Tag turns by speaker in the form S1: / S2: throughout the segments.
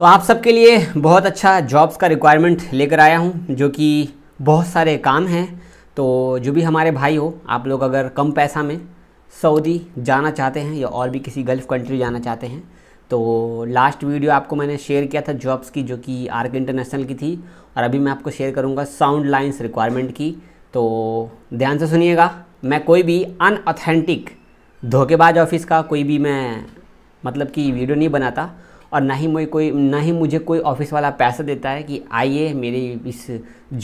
S1: तो आप सबके लिए बहुत अच्छा जॉब्स का रिक्वायरमेंट लेकर आया हूँ जो कि बहुत सारे काम हैं तो जो भी हमारे भाई हो आप लोग अगर कम पैसा में सऊदी जाना चाहते हैं या और भी किसी गल्फ़ कंट्री जाना चाहते हैं तो लास्ट वीडियो आपको मैंने शेयर किया था जॉब्स की जो कि आर्क इंटरनेशनल की थी और अभी मैं आपको शेयर करूँगा साउंड लाइन्स रिक्वायरमेंट की तो ध्यान से सुनिएगा मैं कोई भी अनऑथेंटिक धोखेबाज ऑफिस का कोई भी मैं मतलब कि वीडियो नहीं बनाता और ना ही मुझे कोई ना ही मुझे कोई ऑफिस वाला पैसा देता है कि आइए मेरी इस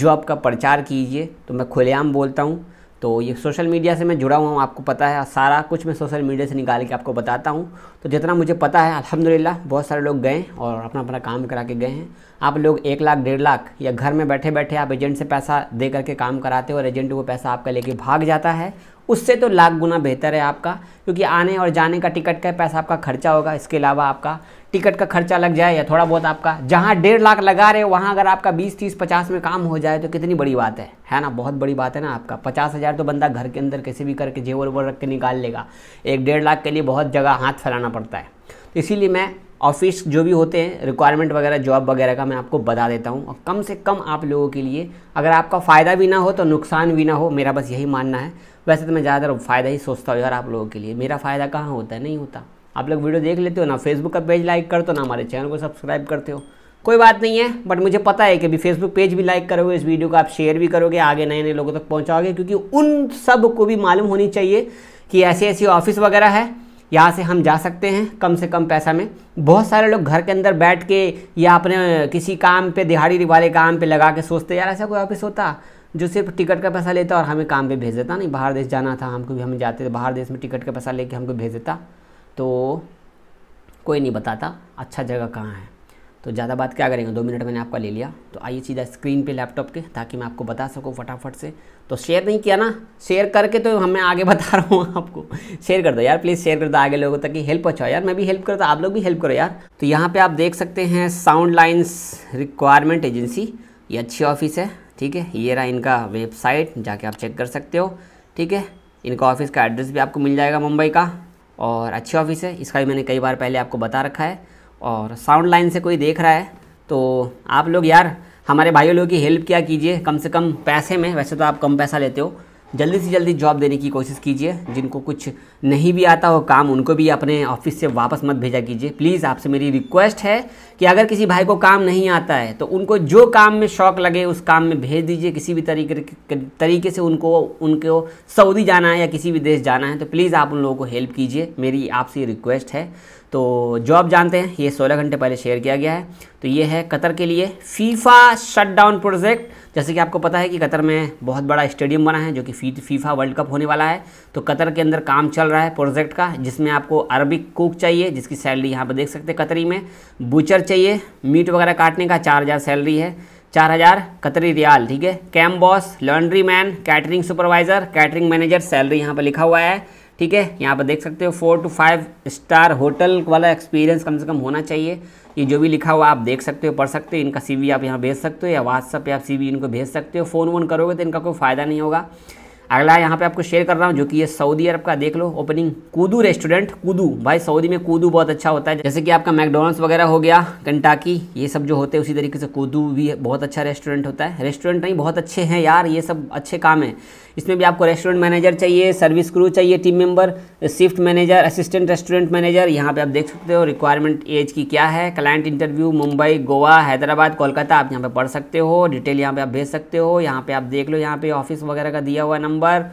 S1: जॉब का प्रचार कीजिए तो मैं खुलेआम बोलता हूँ तो ये सोशल मीडिया से मैं जुड़ा हुआ हूँ आपको पता है सारा कुछ मैं सोशल मीडिया से निकाल के आपको बताता हूँ तो जितना मुझे पता है अल्हम्दुलिल्लाह बहुत सारे लोग गए और अपना अपना काम करा के गए हैं आप लोग एक लाख डेढ़ लाख या घर में बैठे बैठे आप एजेंट से पैसा दे करके काम कराते हो और एजेंट वो पैसा आपका लेके भाग जाता है उससे तो लाख गुना बेहतर है आपका क्योंकि आने और जाने का टिकट का पैसा आपका खर्चा होगा इसके अलावा आपका टिकट का खर्चा लग जाए या थोड़ा बहुत आपका जहाँ डेढ़ लाख लगा रहे हो वहाँ अगर आपका बीस तीस पचास में काम हो जाए तो कितनी बड़ी बात है है ना बहुत बड़ी बात है ना आपका पचास हज़ार तो बंदा घर के अंदर कैसे भी करके जेवर वेवर रख के निकाल लेगा एक डेढ़ लाख के लिए बहुत जगह हाथ फैलाना पड़ता है तो इसीलिए मैं ऑफिस जो भी होते हैं रिक्वायरमेंट वगैरह जॉब वगैरह का मैं आपको बता देता हूँ और कम से कम आप लोगों के लिए अगर आपका फ़ायदा भी ना हो तो नुकसान भी ना हो मेरा बस यही मानना है वैसे तो मैं ज़्यादातर फ़ायदा ही सोचता हूँ यार आप लोगों के लिए मेरा फ़ायदा कहाँ होता है नहीं होता आप लोग वीडियो देख लेते हो ना फेसबुक का पेज लाइक करते हो ना हमारे चैनल को सब्सक्राइब करते हो कोई बात नहीं है बट मुझे पता है कि अभी फेसबुक पेज भी लाइक करोगे इस वीडियो को आप शेयर भी करोगे आगे नए नए लोगों तक पहुँचाओगे क्योंकि उन सब को भी मालूम होनी चाहिए कि ऐसी ऐसी ऑफिस वगैरह है यहाँ से हम जा सकते हैं कम से कम पैसा में बहुत सारे लोग घर के अंदर बैठ के या अपने किसी काम पे दिहाड़ी वाले काम पे लगा के सोचते यार ऐसा कोई ऑफिस होता जो सिर्फ टिकट का पैसा लेता और हमें काम पे भेज देता नहीं बाहर देश जाना था हमको भी हम जाते थे बाहर देश में टिकट का पैसा लेके हमको भेज देता तो कोई नहीं बताता अच्छा जगह कहाँ है तो ज़्यादा बात क्या करेंगे दो मिनट मैंने आपका ले लिया तो आइए सीधा स्क्रीन पे लैपटॉप के ताकि मैं आपको बता सकूँ फटाफट से तो शेयर नहीं किया ना शेयर करके तो हमें आगे बता रहा हूँ आपको शेयर कर दो यार प्लीज़ शेयर कर दो आगे लोगों तक कि हेल्प अच्छा यार मैं भी हेल्प करता आप लोग भी हेल्प करो यार तो यहाँ पर आप देख सकते हैं साउंड लाइन्स रिक्वायरमेंट एजेंसी ये अच्छी ऑफिस है ठीक है ये रहा इनका वेबसाइट जाके आप चेक कर सकते हो ठीक है इनका ऑफिस का एड्रेस भी आपको मिल जाएगा मुंबई का और अच्छी ऑफिस है इसका भी मैंने कई बार पहले आपको बता रखा है और साउंड लाइन से कोई देख रहा है तो आप लोग यार हमारे भाइयों लोगों की हेल्प क्या कीजिए कम से कम पैसे में वैसे तो आप कम पैसा लेते हो जल्दी से जल्दी जॉब देने की कोशिश कीजिए जिनको कुछ नहीं भी आता हो काम उनको भी अपने ऑफिस से वापस मत भेजा कीजिए प्लीज़ आपसे मेरी रिक्वेस्ट है कि अगर किसी भाई को काम नहीं आता है तो उनको जो काम में शौक लगे उस काम में भेज दीजिए किसी भी तरीके तरीके से उनको उनको सऊदी जाना है या किसी भी देश जाना है तो प्लीज़ आप उन लोगों को हेल्प कीजिए मेरी आपसे रिक्वेस्ट है तो जो आप जानते हैं ये 16 घंटे पहले शेयर किया गया है तो ये है कतर के लिए फीफा शटडाउन प्रोजेक्ट जैसे कि आपको पता है कि कतर में बहुत बड़ा स्टेडियम बना है जो कि फी फीफा वर्ल्ड कप होने वाला है तो कतर के अंदर काम चल रहा है प्रोजेक्ट का जिसमें आपको अरबिक कुक चाहिए जिसकी सैलरी यहाँ पर देख सकते हैं कतरी में बूचर चाहिए मीट वगैरह काटने का चार सैलरी है चार हज़ार कतरी रियाल ठीक है camp boss laundry man catering supervisor catering manager salary यहाँ पर लिखा हुआ है ठीक है यहाँ पर देख सकते हो four two five star hotel वाला एक्सपीरियंस कम से कम होना चाहिए ये जो भी लिखा हुआ आप देख सकते हो पढ़ सकते हो इनका सीवी आप यहाँ भेज सकते हो या व्हाट्सअप पे आप सीवी इनको भेज सकते हो फ़ोन वोन करोगे तो इनका कोई फ़ायदा नहीं होगा अगला यहाँ पे आपको शेयर कर रहा हूँ जो कि ये सऊदी अरब का देख लो ओपनिंग कुदू रेस्टोरेंट कुदू भाई सऊदी में कुदू बहुत अच्छा होता है जैसे कि आपका मैकडोनल्ड्स वगैरह हो गया कंटाकी ये सब जो होते हैं उसी तरीके से कुदू भी बहुत अच्छा रेस्टोरेंट होता है रेस्टोरेंट नहीं बहुत अच्छे हैं यार ये सब अच्छे काम है इसमें भी आपको रेस्टोरेंट मैनेजर चाहिए सर्विस क्रू चाहिए team member shift manager assistant restaurant manager यहाँ पे आप देख सकते हो रिक्वायरमेंट एज की क्या है क्लाइंट इंटरव्यू मुंबई गोवा हैदराबाद कोलकाता आप यहाँ पे पढ़ सकते हो डिटेल यहाँ पे आप भेज सकते हो यहाँ पे आप देख लो यहाँ पे ऑफिस वगैरह का दिया हुआ नंबर नंबर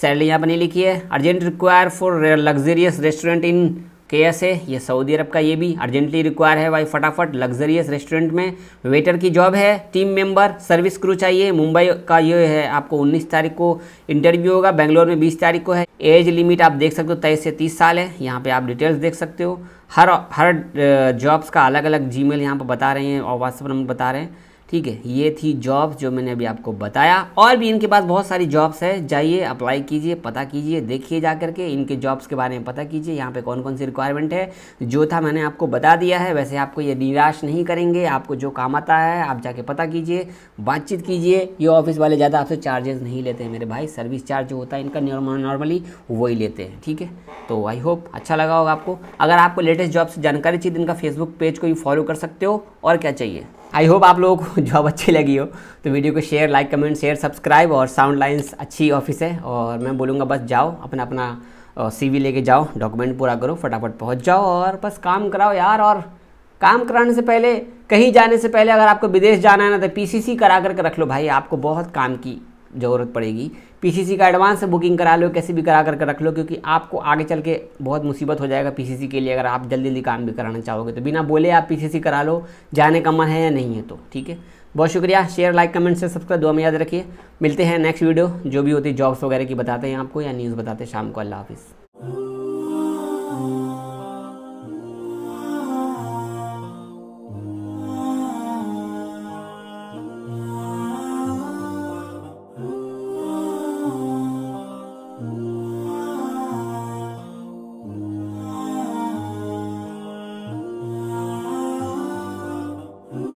S1: सैलरी यहाँ पर नहीं लिखी है urgent require for luxurious restaurant in K S ए ये सऊदी अरब का ये भी अर्जेंटली रिक्वायर है भाई फटाफट लग्जरियस रेस्टोरेंट में वेटर की जॉब है टीम मेंबर सर्विस क्रू चाहिए मुंबई का ये है आपको 19 तारीख को इंटरव्यू होगा बेंगलोर में 20 तारीख को है एज लिमिट आप देख सकते हो तेईस से 30 साल है यहाँ पे आप डिटेल्स देख सकते हो हर हर जॉब्स का अलग अलग जी मेल यहाँ पर बता रहे हैं और व्हाट्सअप नंबर बता रहे हैं ठीक है ये थी जॉब्स जो मैंने अभी आपको बताया और भी इनके पास बहुत सारी जॉब्स है जाइए अप्लाई कीजिए पता कीजिए देखिए जा करके इनके जॉब्स के बारे में पता कीजिए यहाँ पे कौन कौन सी रिक्वायरमेंट है जो था मैंने आपको बता दिया है वैसे आपको ये निराश नहीं करेंगे आपको जो काम आता है आप जाके पता कीजिए बातचीत कीजिए ये ऑफिस वाले ज़्यादा आपसे चार्जेस नहीं लेते हैं मेरे भाई सर्विस चार्ज जो होता है इनका नॉर्मली वही लेते हैं ठीक है तो आई होप अच्छा लगा होगा आपको अगर आपको लेटेस्ट जॉब्स जानकारी चाहिए तो इनका फेसबुक पेज को भी फॉलो कर सकते हो और क्या चाहिए आई होप आप लोगों को जॉब अच्छी लगी हो तो वीडियो को share like comment share subscribe और साउंड लाइन्स अच्छी ऑफिस है और मैं बोलूँगा बस जाओ अपना अपना वी लेके जाओ डॉक्यूमेंट पूरा करो फटाफट पहुँच जाओ और बस काम कराओ यार और काम कराने से पहले कहीं जाने से पहले अगर आपको विदेश जाना है ना तो पीसीसी करा करके रख लो भाई आपको बहुत काम की ज़रूरत पड़ेगी पीसीसी का एडवांस बुकिंग करा लो कैसे भी करा करके रख लो क्योंकि आपको आगे चल के बहुत मुसीबत हो जाएगा पीसीसी के लिए अगर आप जल्दी जल्दी काम भी कराना चाहोगे तो बिना बोले आप पीसीसी करा लो जाने का मन है या नहीं है तो ठीक है बहुत शुक्रिया शेयर लाइक कमेंट से सब्सक्राइब दुआ में याद रखिए मिलते हैं नेक्स्ट वीडियो जो भी होती है जॉब्स वगैरह की बताते हैं आपको या न्यूज़ बताते हैं शाम को अल्लाह हाफिज़